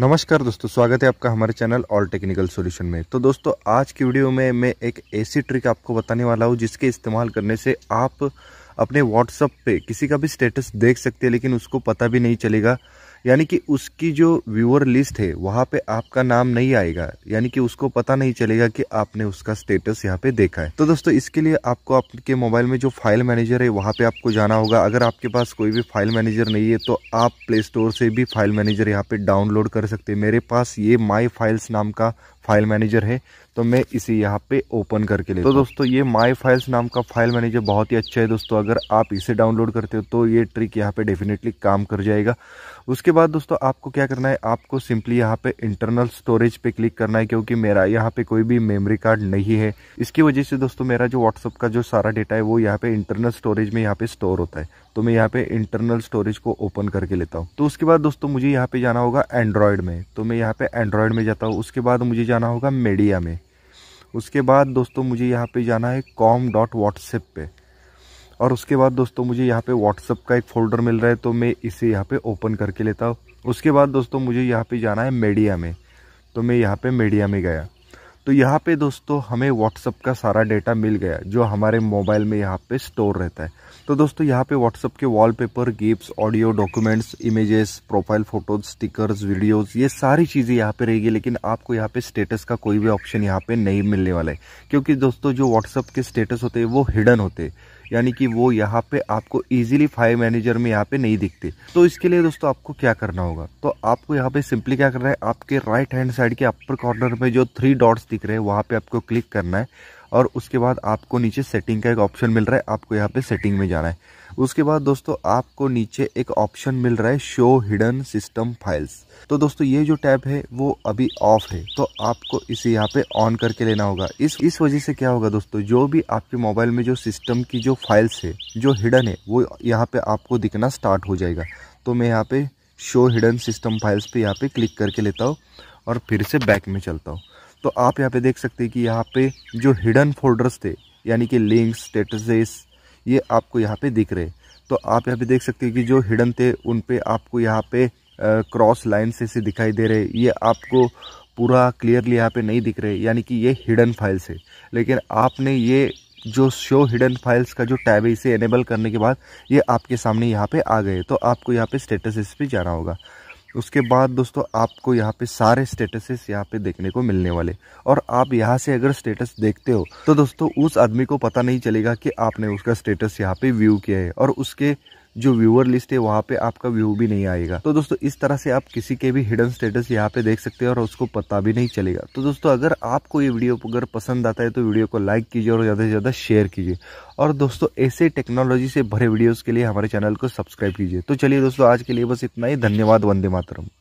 नमस्कार दोस्तों स्वागत है आपका हमारे चैनल ऑल टेक्निकल सॉल्यूशन में तो दोस्तों आज की वीडियो में मैं एक ऐसी ट्रिक आपको बताने वाला हूँ जिसके इस्तेमाल करने से आप अपने व्हाट्सअप पे किसी का भी स्टेटस देख सकते हैं लेकिन उसको पता भी नहीं चलेगा यानी कि उसकी जो व्यूअर लिस्ट है वहाँ पे आपका नाम नहीं आएगा यानी कि उसको पता नहीं चलेगा कि आपने उसका स्टेटस यहाँ पे देखा है तो दोस्तों इसके लिए आपको आपके मोबाइल में जो फाइल मैनेजर है वहाँ पे आपको जाना होगा अगर आपके पास कोई भी फाइल मैनेजर नहीं है तो आप प्ले स्टोर से भी फाइल मैनेजर यहाँ पे डाउनलोड कर सकते हैं मेरे पास ये माई फाइल्स नाम का फाइल मैनेजर है तो मैं इसे यहाँ पे ओपन करके ले तो दोस्तों ये माई फाइल्स नाम का फाइल मैनेजर बहुत ही अच्छा है दोस्तों अगर आप इसे डाउनलोड करते हो तो ये ट्रिक यहाँ पे डेफिनेटली काम कर जाएगा उसके बाद दोस्तों आपको क्या करना है आपको सिंपली यहाँ पे इंटरनल स्टोरेज पे क्लिक करना है क्योंकि मेरा यहाँ पे कोई भी मेमोरी कार्ड नहीं है इसकी वजह से दोस्तों मेरा जो व्हाट्सअप का जो सारा डेटा है वो यहाँ पे इंटरनल स्टोरेज में यहाँ पे स्टोर होता है तो मैं यहाँ पे इंटरनल स्टोरेज को ओपन करके लेता हूँ तो उसके बाद दोस्तों मुझे यहाँ पे जाना होगा एंड्रॉयड में तो मैं यहाँ पे एंड्रॉयड में जाता हूँ उसके बाद मुझे जाना होगा मीडिया में उसके बाद दोस्तों मुझे यहाँ पे जाना है कॉम डॉट व्हाट्सएप पे और उसके बाद दोस्तों मुझे यहाँ पे व्हाट्सअप का एक फ़ोल्डर मिल रहा है तो मैं इसे यहाँ पे ओपन करके लेता हूँ उसके बाद दोस्तों मुझे यहाँ पे जाना है मीडिया में तो मैं यहाँ पे मीडिया में गया तो यहाँ पे दोस्तों हमें व्हाट्सअप का सारा डेटा मिल गया जो हमारे मोबाइल में यहाँ पे स्टोर रहता है तो दोस्तों यहाँ पे व्हाट्सअप के wallpaper gifs audio documents images profile photos stickers videos ये सारी चीज़ें यहाँ पे रहेगी लेकिन आपको यहाँ पे स्टेटस का कोई भी ऑप्शन यहाँ पे नहीं मिलने वाला है क्योंकि दोस्तों जो व्हाट्सअप के स्टेटस होते हैं वो हिडन होते हैं यानी कि वो यहाँ पे आपको इजीली फाइव मैनेजर में यहाँ पे नहीं दिखते तो इसके लिए दोस्तों आपको क्या करना होगा तो आपको यहाँ पे सिंपली क्या करना है आपके राइट हैंड साइड के अपर कॉर्नर में जो थ्री डॉट्स दिख रहे हैं वहाँ पे आपको क्लिक करना है और उसके बाद आपको नीचे सेटिंग का एक ऑप्शन मिल रहा है आपको यहाँ पे सेटिंग में जाना है उसके बाद दोस्तों आपको नीचे एक ऑप्शन मिल रहा है शो हिडन सिस्टम फाइल्स तो दोस्तों ये जो टैब है वो अभी ऑफ है तो आपको इसे यहाँ पे ऑन करके लेना होगा इस इस वजह से क्या होगा दोस्तों जो भी आपके मोबाइल में जो सिस्टम की जो फाइल्स है जो हिडन है वो यहाँ पे आपको दिखना स्टार्ट हो जाएगा तो मैं यहाँ पे शो हिडन सिस्टम फाइल्स पे यहाँ पे क्लिक करके लेता हूँ और फिर से बैक में चलता हूँ तो आप यहाँ पे देख सकते हैं कि यहाँ पे जो हिडन फोल्डर्स थे यानी कि लिंक्स स्टेटसेस ये आपको यहाँ पे दिख रहे तो आप यहाँ पे देख सकते हो कि जो हिडन थे उन पे आपको यहाँ पे क्रॉस लाइन से से दिखाई दे रहे ये आपको पूरा क्लियरली यहाँ पे नहीं दिख रहे यानी कि ये हिडन फाइल्स है लेकिन आपने ये जो शो हिडन फाइल्स का जो टैब है इसे एनेबल करने के बाद ये आपके सामने यहाँ पे आ गए तो आपको यहाँ पे स्टेटस इस पर जाना होगा उसके बाद दोस्तों आपको यहाँ पे सारे स्टेटसेस यहाँ पे देखने को मिलने वाले और आप यहाँ से अगर स्टेटस देखते हो तो दोस्तों उस आदमी को पता नहीं चलेगा कि आपने उसका स्टेटस यहाँ पे व्यू किया है और उसके जो व्यूअर लिस्ट है वहाँ पे आपका व्यू भी नहीं आएगा तो दोस्तों इस तरह से आप किसी के भी हिडन स्टेटस यहाँ पे देख सकते हैं और उसको पता भी नहीं चलेगा तो दोस्तों अगर आपको ये वीडियो अगर पसंद आता है तो वीडियो को लाइक कीजिए और ज़्यादा से ज़्यादा शेयर कीजिए और दोस्तों ऐसे टेक्नोलॉजी से भरे वीडियोज़ के लिए हमारे चैनल को सब्सक्राइब कीजिए तो चलिए दोस्तों आज के लिए बस इतना ही धन्यवाद वंदे मातरम